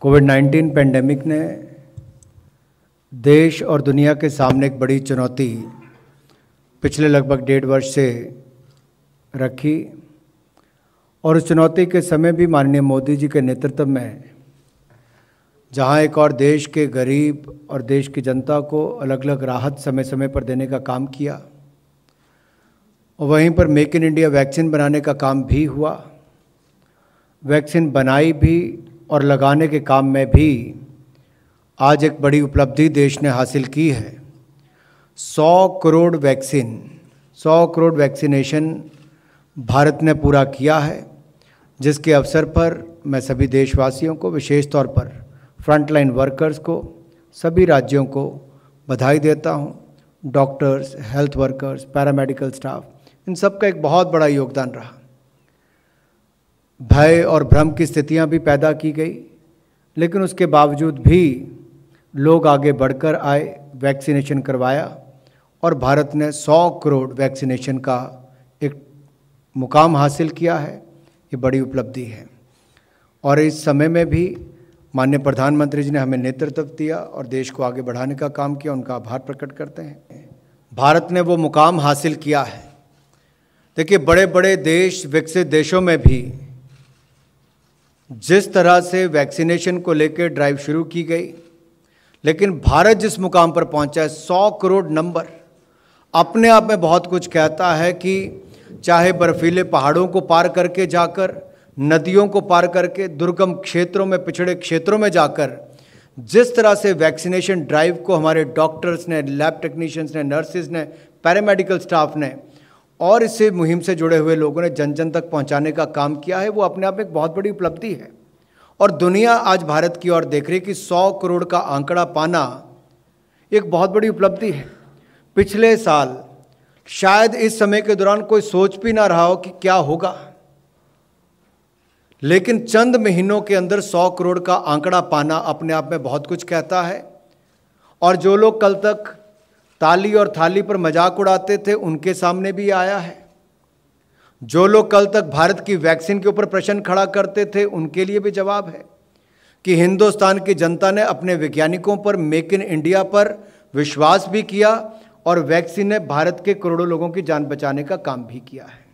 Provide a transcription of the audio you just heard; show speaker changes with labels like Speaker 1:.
Speaker 1: Covid 19 pandemic ने देश और दुनिया के सामने एक बड़ी चुनौती पिछले लगभग डेढ़ वर्ष से रखी और उस चुनौती के समय भी माननीय मोदी जी के नेतृत्व में जहां एक और देश के गरीब और देश की जनता को अलग अलग राहत समय समय पर देने का काम किया और वहीं पर मेक इन इंडिया वैक्सीन बनाने का काम भी हुआ वैक्सीन बनाई भी और लगाने के काम में भी आज एक बड़ी उपलब्धि देश ने हासिल की है 100 करोड़ वैक्सीन 100 करोड़ वैक्सीनेशन भारत ने पूरा किया है जिसके अवसर पर मैं सभी देशवासियों को विशेष तौर पर फ्रंटलाइन वर्कर्स को सभी राज्यों को बधाई देता हूँ doctors health workers paramedical staff इन सब का एक बहुत बड़ा योगदान रहा भय और भ्रम की स्थितियां भी पैदा की गई लेकिन उसके बावजूद भी लोग आगे बढ़कर आए वैक्सीनेशन करवाया और भारत ने 100 करोड़ वैक्सीनेशन का एक मुकाम हासिल किया है ये बड़ी उपलब्धि है और इस समय में भी माननीय प्रधानमंत्री जी ने हमें नेतृत्व दिया और देश को आगे बढ़ाने का काम किया उनका आभार प्रकट करते हैं भारत ने वो मुकाम हासिल किया है देखिए बड़े बड़े देश विकसित देशों में भी जिस तरह से वैक्सीनेशन को लेकर ड्राइव शुरू की गई लेकिन भारत जिस मुकाम पर पहुंचा है सौ करोड़ नंबर अपने आप में बहुत कुछ कहता है कि चाहे बर्फीले पहाड़ों को पार करके जाकर नदियों को पार करके दुर्गम क्षेत्रों में पिछड़े क्षेत्रों में जाकर जिस तरह से वैक्सीनेशन ड्राइव को हमारे डॉक्टर्स ने लैब टेक्नीशियंस ने नर्सेज ने पैरामेडिकल स्टाफ ने और इससे मुहिम से जुड़े हुए लोगों ने जन जन तक पहुंचाने का काम किया है वो अपने आप में एक बहुत बड़ी उपलब्धि है और दुनिया आज भारत की ओर देख रही है कि 100 करोड़ का आंकड़ा पाना एक बहुत बड़ी उपलब्धि है पिछले साल शायद इस समय के दौरान कोई सोच भी ना रहा हो कि क्या होगा लेकिन चंद महीनों के अंदर सौ करोड़ का आंकड़ा पाना अपने आप में बहुत कुछ कहता है और जो लोग कल तक ताली और थाली पर मजाक उड़ाते थे उनके सामने भी आया है जो लोग कल तक भारत की वैक्सीन के ऊपर प्रश्न खड़ा करते थे उनके लिए भी जवाब है कि हिंदुस्तान की जनता ने अपने वैज्ञानिकों पर मेक इन इंडिया पर विश्वास भी किया और वैक्सीन ने भारत के करोड़ों लोगों की जान बचाने का काम भी किया है